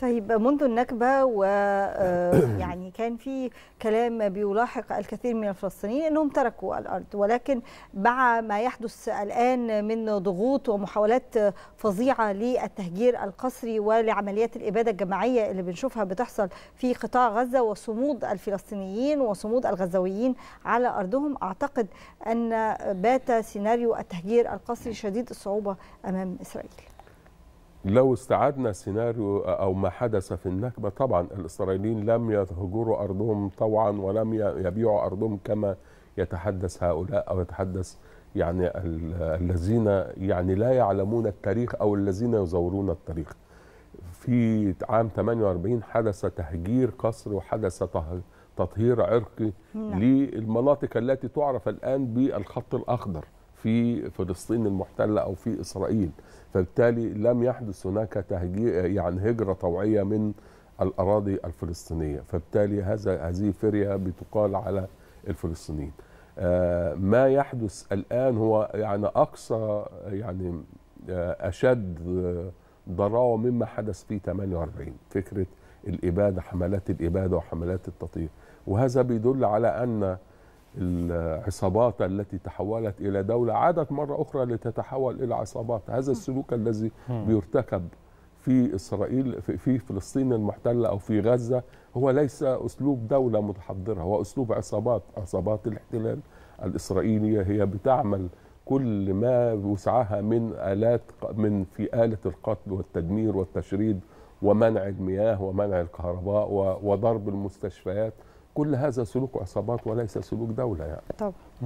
طيب منذ النكبة ويعني آه، كان في كلام بيلاحق الكثير من الفلسطينيين أنهم تركوا الأرض ولكن مع ما يحدث الآن من ضغوط ومحاولات فظيعة للتهجير القسري ولعمليات الإبادة الجماعية اللي بنشوفها بتحصل في قطاع غزة وصمود الفلسطينيين وصمود الغزويين على أرضهم أعتقد أن بات سيناريو التهجير القسري شديد الصعوبة أمام إسرائيل لو استعدنا سيناريو او ما حدث في النكبه طبعا الاسرائيليين لم يهجروا ارضهم طوعا ولم يبيعوا ارضهم كما يتحدث هؤلاء او يتحدث يعني الذين يعني لا يعلمون التاريخ او الذين يزورون التاريخ. في عام 48 حدث تهجير قصر وحدث تطهير عرقي نعم. للمناطق التي تعرف الان بالخط الاخضر. في فلسطين المحتله او في اسرائيل فبالتالي لم يحدث هناك تهجير يعني هجره طوعيه من الاراضي الفلسطينيه فبالتالي هذا هذه فريه بتقال على الفلسطينيين آه، ما يحدث الان هو يعني اقصى يعني آه، اشد آه، ضراوه مما حدث في 48 فكره الاباده حملات الاباده وحملات التطهير وهذا بيدل على ان العصابات التي تحولت إلى دولة عادت مرة أخرى لتتحول إلى عصابات هذا السلوك الذي بيرتكب في إسرائيل في فلسطين المحتلة أو في غزة هو ليس أسلوب دولة متحضرة هو أسلوب عصابات عصابات الاحتلال الإسرائيلية هي بتعمل كل ما وسعها من آلات من في آلة القتل والتدمير والتشريد ومنع المياه ومنع الكهرباء وضرب المستشفيات كل هذا سلوك عصابات وليس سلوك دوله يعني طبعا